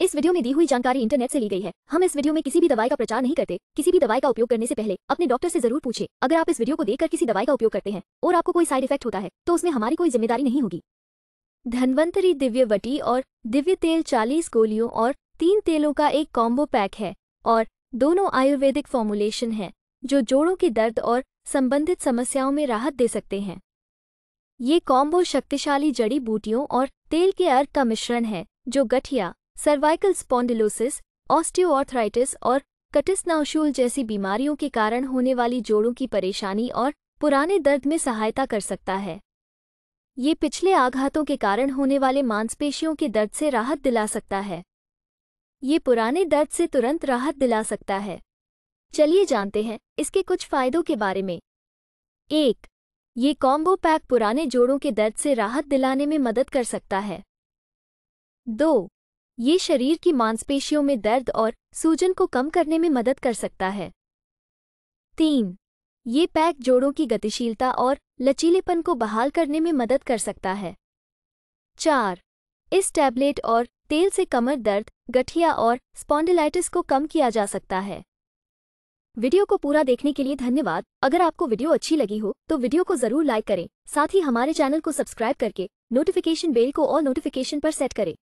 इस वीडियो में दी हुई जानकारी इंटरनेट से ली गई है हम इस वीडियो में किसी भी दवाई का प्रचार नहीं करते किसी भी दवाई का उपयोग करने से पहले अपने डॉक्टर से जरूर पूछे अगर आप इस वीडियो को देखकर किसी दवाई का उपयोग करते हैं और आपको कोई साइड इफेक्ट होता है तो उसमें हमारी कोई जिम्मेदारी नहीं होगी धनवंतरी दिव्य वटी और दिव्य तेल चालीस गोलियों और तीन तेलों का एक कॉम्बो पैक है और दोनों आयुर्वेदिक फॉर्मुलेशन है जो जोड़ों के दर्द और संबंधित समस्याओं में राहत दे सकते हैं ये कॉम्बो शक्तिशाली जड़ी बूटियों और तेल के अर्क का मिश्रण है जो गठिया सर्वाइकल स्पॉन्डिलोसिस ऑस्टियोआर्थराइटिस और कटिस्नाउशूल जैसी बीमारियों के कारण होने वाली जोड़ों की परेशानी और पुराने दर्द में सहायता कर सकता है ये पिछले आघातों के कारण होने वाले मांसपेशियों के दर्द से राहत दिला सकता है ये पुराने दर्द से तुरंत राहत दिला सकता है चलिए जानते हैं इसके कुछ फायदों के बारे में एक ये कॉम्बो पैक पुराने जोड़ों के दर्द से राहत दिलाने में मदद कर सकता है दो ये शरीर की मांसपेशियों में दर्द और सूजन को कम करने में मदद कर सकता है तीन ये पैक जोड़ों की गतिशीलता और लचीलेपन को बहाल करने में मदद कर सकता है चार इस टैबलेट और तेल से कमर दर्द गठिया और स्पॉन्डिलाइटिस को कम किया जा सकता है वीडियो को पूरा देखने के लिए धन्यवाद अगर आपको वीडियो अच्छी लगी हो तो वीडियो को जरूर लाइक करें साथ ही हमारे चैनल को सब्सक्राइब करके नोटिफिकेशन बेल को और नोटिफिकेशन पर सेट करें